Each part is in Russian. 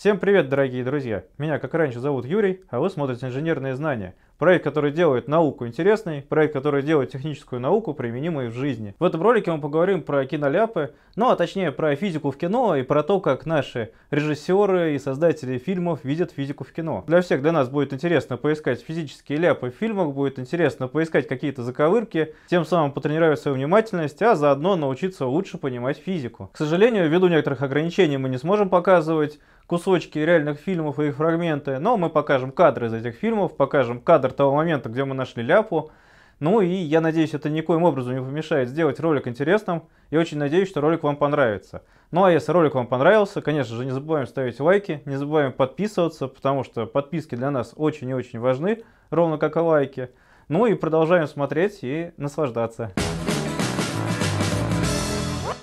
Всем привет, дорогие друзья! Меня, как раньше, зовут Юрий, а вы смотрите «Инженерные знания» Проект, который делает науку интересной, проект, который делает техническую науку применимой в жизни. В этом ролике мы поговорим про киноляпы, ну а точнее про физику в кино и про то, как наши режиссеры и создатели фильмов видят физику в кино. Для всех для нас будет интересно поискать физические ляпы в фильмах, будет интересно поискать какие-то заковырки, тем самым потренировать свою внимательность, а заодно научиться лучше понимать физику. К сожалению, ввиду некоторых ограничений мы не сможем показывать кусочки реальных фильмов и их фрагменты, но мы покажем кадры из этих фильмов, покажем кадры автор того момента, где мы нашли ляпу. Ну и я надеюсь, это никоим образом не помешает сделать ролик интересным. И очень надеюсь, что ролик вам понравится. Ну а если ролик вам понравился, конечно же, не забываем ставить лайки, не забываем подписываться, потому что подписки для нас очень и очень важны, ровно как и лайки. Ну и продолжаем смотреть и наслаждаться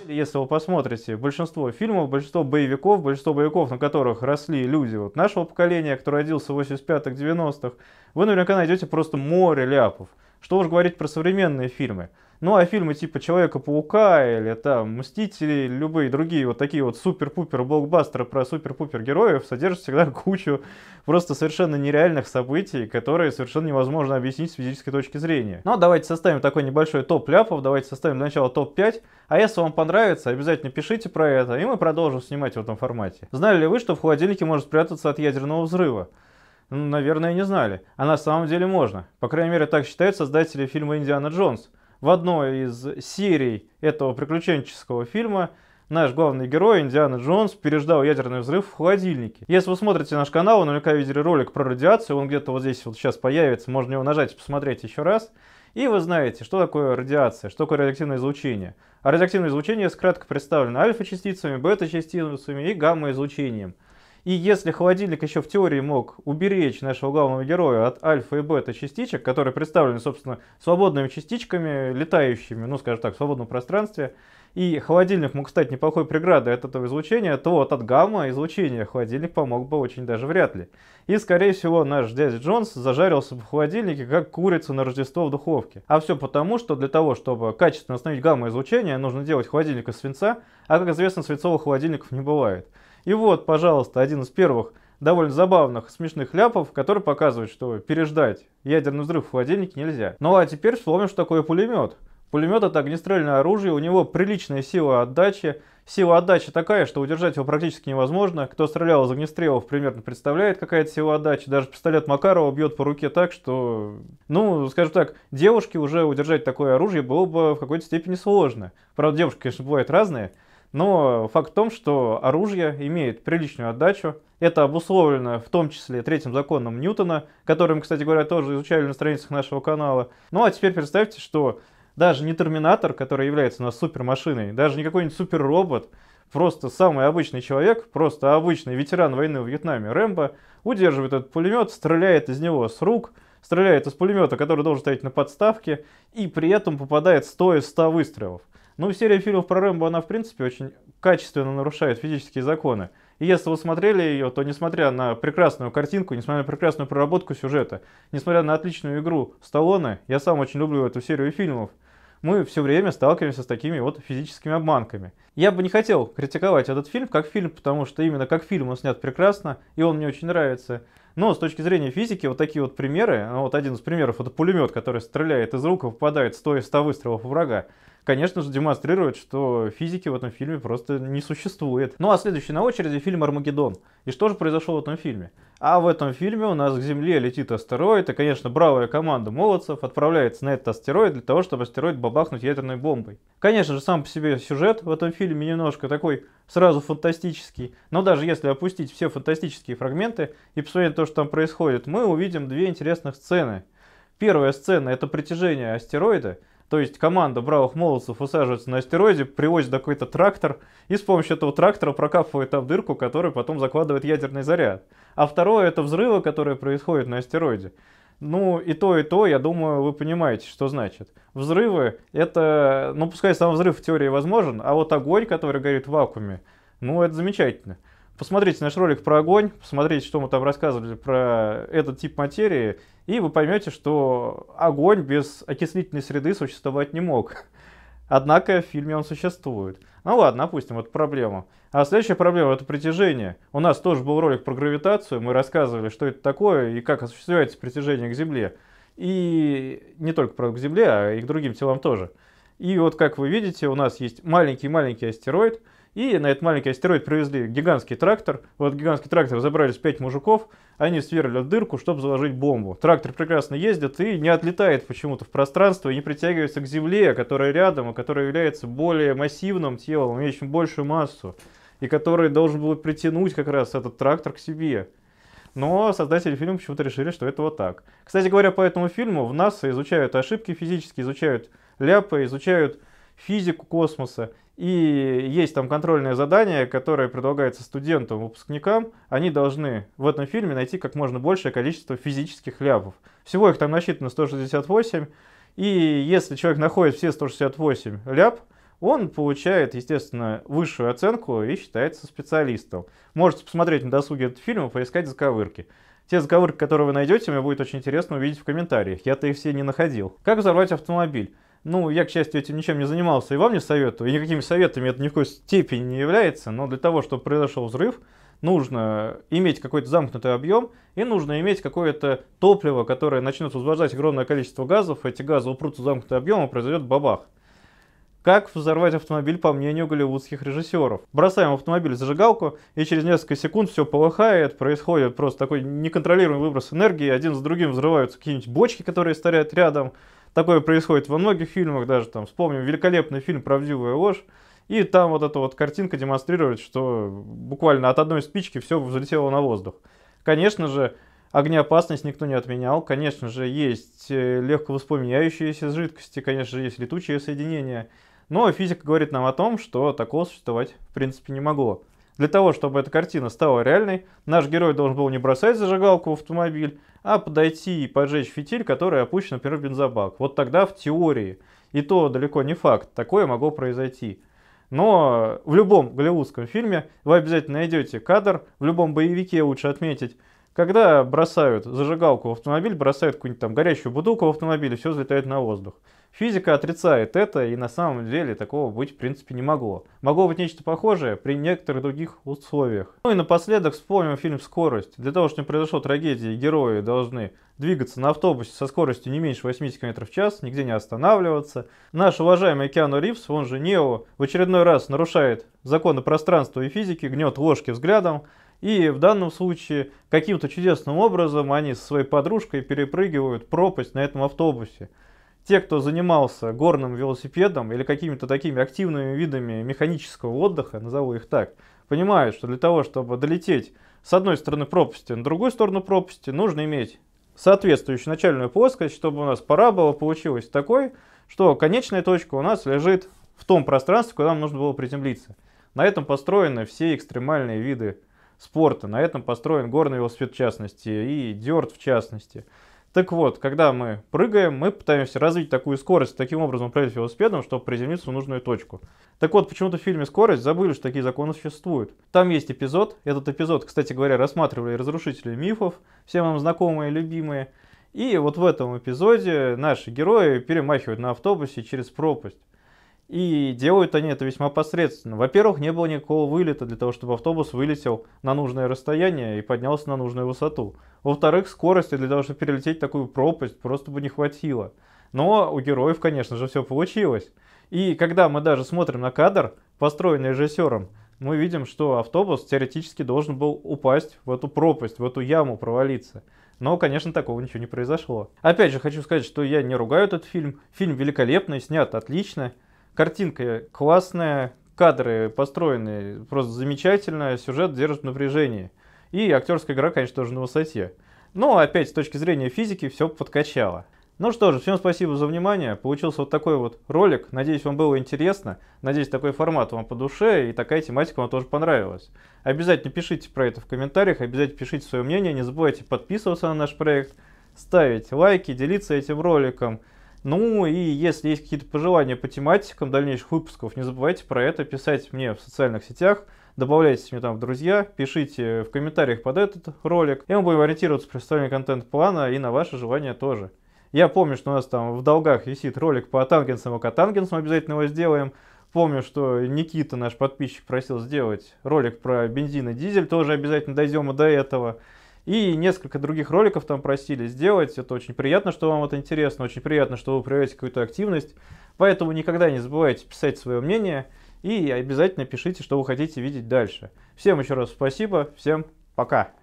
если, если вы посмотрите, большинство фильмов, большинство боевиков, большинство боевиков, на которых росли люди вот нашего поколения, кто родился в 85-х, 90-х, вы наверняка найдете просто море ляпов. Что уж говорить про современные фильмы. Ну а фильмы типа Человека-паука или там Мстители, или любые другие вот такие вот супер-пупер блокбастеры про супер-пупер героев содержат всегда кучу просто совершенно нереальных событий, которые совершенно невозможно объяснить с физической точки зрения. Ну а давайте составим такой небольшой топ ляпов, давайте составим для начала топ-5. А если вам понравится, обязательно пишите про это, и мы продолжим снимать в этом формате. Знали ли вы, что в холодильнике может спрятаться от ядерного взрыва? Ну, наверное, не знали. А на самом деле можно. По крайней мере, так считают создатели фильма «Индиана Джонс» в одной из серий этого приключенческого фильма наш главный герой Индиана Джонс переждал ядерный взрыв в холодильнике. Если вы смотрите наш канал, вы наверняка видели ролик про радиацию, он где-то вот здесь вот сейчас появится, можно его нажать и посмотреть еще раз. И вы знаете, что такое радиация, что такое радиоактивное излучение. А радиоактивное излучение кратко представлено альфа-частицами, бета-частицами и гамма-излучением. И если холодильник еще в теории мог уберечь нашего главного героя от альфа и бета частичек, которые представлены, собственно, свободными частичками, летающими, ну, скажем так, в свободном пространстве, и холодильник мог стать неплохой преградой от этого излучения, то вот от гамма излучения холодильник помог бы очень даже вряд ли. И, скорее всего, наш дядя Джонс зажарился бы в холодильнике, как курица на Рождество в духовке. А все потому, что для того, чтобы качественно остановить гамма-излучение, нужно делать холодильник из свинца, а, как известно, свинцовых холодильников не бывает. И вот, пожалуйста, один из первых довольно забавных, смешных ляпов, который показывает, что переждать ядерный взрыв в холодильнике нельзя. Ну а теперь вспомним, что такое пулемет. Пулемет это огнестрельное оружие, у него приличная сила отдачи. Сила отдачи такая, что удержать его практически невозможно. Кто стрелял из огнестрелов, примерно представляет, какая это сила отдачи. Даже пистолет Макарова бьет по руке так, что... Ну, скажем так, девушке уже удержать такое оружие было бы в какой-то степени сложно. Правда, девушки, конечно, бывают разные. Но факт в том, что оружие имеет приличную отдачу. Это обусловлено в том числе третьим законом Ньютона, который мы, кстати говоря, тоже изучали на страницах нашего канала. Ну а теперь представьте, что даже не Терминатор, который является у нас супермашиной, даже не какой-нибудь суперробот, просто самый обычный человек, просто обычный ветеран войны в Вьетнаме Рэмбо, удерживает этот пулемет, стреляет из него с рук, стреляет из пулемета, который должен стоять на подставке, и при этом попадает 100 из 100 выстрелов. Ну, серия фильмов про Рэмбо, она, в принципе, очень качественно нарушает физические законы. И если вы смотрели ее, то несмотря на прекрасную картинку, несмотря на прекрасную проработку сюжета, несмотря на отличную игру Сталлоне, я сам очень люблю эту серию фильмов, мы все время сталкиваемся с такими вот физическими обманками. Я бы не хотел критиковать этот фильм как фильм, потому что именно как фильм он снят прекрасно, и он мне очень нравится. Но с точки зрения физики, вот такие вот примеры, ну, вот один из примеров, это пулемет, который стреляет из рук и попадает 100 из 100 выстрелов у врага, конечно же, демонстрирует, что физики в этом фильме просто не существует. Ну а следующий на очереди фильм «Армагеддон». И что же произошло в этом фильме? А в этом фильме у нас к Земле летит астероид, и, конечно, бравая команда молодцев отправляется на этот астероид для того, чтобы астероид бабахнуть ядерной бомбой. Конечно же, сам по себе сюжет в этом фильме немножко такой сразу фантастический. Но даже если опустить все фантастические фрагменты и посмотреть то, что там происходит, мы увидим две интересных сцены. Первая сцена это притяжение астероида, то есть команда бравых молодцев усаживается на астероиде, привозит какой-то трактор и с помощью этого трактора прокапывает там дырку, которую потом закладывает ядерный заряд. А второе это взрывы, которые происходят на астероиде. Ну, и то, и то, я думаю, вы понимаете, что значит. Взрывы — это... Ну, пускай сам взрыв в теории возможен, а вот огонь, который горит в вакууме, ну, это замечательно. Посмотрите наш ролик про огонь, посмотрите, что мы там рассказывали про этот тип материи, и вы поймете, что огонь без окислительной среды существовать не мог. Однако в фильме он существует. Ну ладно, опустим эту проблема. А следующая проблема это притяжение. У нас тоже был ролик про гравитацию, мы рассказывали, что это такое и как осуществляется притяжение к Земле. И не только правда, к Земле, а и к другим телам тоже. И вот как вы видите, у нас есть маленький-маленький астероид, и на этот маленький астероид привезли гигантский трактор. Вот гигантский трактор забрались пять мужиков, они сверлили дырку, чтобы заложить бомбу. Трактор прекрасно ездит и не отлетает почему-то в пространство и не притягивается к Земле, которая рядом, и которая является более массивным телом, имеющим большую массу, и который должен был притянуть как раз этот трактор к себе. Но создатели фильма почему-то решили, что это вот так. Кстати говоря, по этому фильму в НАСА изучают ошибки физические, изучают ляпы, изучают физику космоса. И есть там контрольное задание, которое предлагается студентам, выпускникам. Они должны в этом фильме найти как можно большее количество физических ляпов. Всего их там насчитано 168. И если человек находит все 168 ляп, он получает, естественно, высшую оценку и считается специалистом. Можете посмотреть на досуге этот фильм и поискать заковырки. Те заковырки, которые вы найдете, мне будет очень интересно увидеть в комментариях. Я-то их все не находил. Как взорвать автомобиль? Ну, я, к счастью, этим ничем не занимался, и вам не советую, и никакими советами это ни в коей степени не является, но для того, чтобы произошел взрыв, нужно иметь какой-то замкнутый объем, и нужно иметь какое-то топливо, которое начнет возбуждать огромное количество газов, эти газы упрутся в замкнутый объем, и произойдет бабах. Как взорвать автомобиль, по мнению голливудских режиссеров? Бросаем в автомобиль зажигалку, и через несколько секунд все полыхает, происходит просто такой неконтролируемый выброс энергии, один за другим взрываются какие-нибудь бочки, которые стоят рядом, Такое происходит во многих фильмах, даже там вспомним великолепный фильм «Правдивая ложь», и там вот эта вот картинка демонстрирует, что буквально от одной спички все взлетело на воздух. Конечно же, огнеопасность никто не отменял. Конечно же, есть э, легко воспламеняющиеся жидкости, конечно же, есть летучие соединения. Но физика говорит нам о том, что такого существовать в принципе не могло. Для того, чтобы эта картина стала реальной, наш герой должен был не бросать зажигалку в автомобиль, а подойти и поджечь фитиль, который опущен, например, в бензобак. Вот тогда в теории, и то далеко не факт, такое могло произойти. Но в любом голливудском фильме вы обязательно найдете кадр, в любом боевике лучше отметить, когда бросают зажигалку в автомобиль, бросают какую-нибудь там горячую бутылку в автомобиль, и все взлетает на воздух. Физика отрицает это, и на самом деле такого быть в принципе не могло. Могло быть нечто похожее при некоторых других условиях. Ну и напоследок вспомним фильм «Скорость». Для того, чтобы не произошло трагедии, герои должны двигаться на автобусе со скоростью не меньше 80 км в час, нигде не останавливаться. Наш уважаемый Киану Ривз, он же Нео, в очередной раз нарушает законы пространства и физики, гнет ложки взглядом, и в данном случае каким-то чудесным образом они со своей подружкой перепрыгивают пропасть на этом автобусе. Те, кто занимался горным велосипедом или какими-то такими активными видами механического отдыха, назову их так, понимают, что для того, чтобы долететь с одной стороны пропасти на другую сторону пропасти, нужно иметь соответствующую начальную плоскость, чтобы у нас парабола получилась такой, что конечная точка у нас лежит в том пространстве, куда нам нужно было приземлиться. На этом построены все экстремальные виды спорта. На этом построен горный велосипед в частности и дёрт в частности. Так вот, когда мы прыгаем, мы пытаемся развить такую скорость, таким образом управлять велосипедом, чтобы приземлиться в нужную точку. Так вот, почему-то в фильме «Скорость» забыли, что такие законы существуют. Там есть эпизод, этот эпизод, кстати говоря, рассматривали разрушители мифов, всем нам знакомые, любимые. И вот в этом эпизоде наши герои перемахивают на автобусе через пропасть. И делают они это весьма посредственно. Во-первых, не было никакого вылета для того, чтобы автобус вылетел на нужное расстояние и поднялся на нужную высоту. Во-вторых, скорости для того, чтобы перелететь такую пропасть, просто бы не хватило. Но у героев, конечно же, все получилось. И когда мы даже смотрим на кадр, построенный режиссером, мы видим, что автобус теоретически должен был упасть в эту пропасть, в эту яму провалиться. Но, конечно, такого ничего не произошло. Опять же, хочу сказать, что я не ругаю этот фильм. Фильм великолепный, снят отлично. Картинка классная, кадры построены просто замечательно, сюжет держит напряжение. И актерская игра, конечно, тоже на высоте. Но ну, опять, с точки зрения физики, все подкачало. Ну что же, всем спасибо за внимание. Получился вот такой вот ролик. Надеюсь, вам было интересно. Надеюсь, такой формат вам по душе и такая тематика вам тоже понравилась. Обязательно пишите про это в комментариях, обязательно пишите свое мнение. Не забывайте подписываться на наш проект, ставить лайки, делиться этим роликом. Ну и если есть какие-то пожелания по тематикам дальнейших выпусков, не забывайте про это писать мне в социальных сетях, добавляйтесь мне там в друзья, пишите в комментариях под этот ролик, и мы будем ориентироваться при составлении контент-плана и на ваши желания тоже. Я помню, что у нас там в долгах висит ролик по Тангенсам и а Катангенсам, обязательно его сделаем. Помню, что Никита, наш подписчик, просил сделать ролик про бензин и дизель, тоже обязательно дойдем и до этого. И несколько других роликов там просили сделать. Это очень приятно, что вам это интересно. Очень приятно, что вы проявляете какую-то активность. Поэтому никогда не забывайте писать свое мнение. И обязательно пишите, что вы хотите видеть дальше. Всем еще раз спасибо. Всем пока.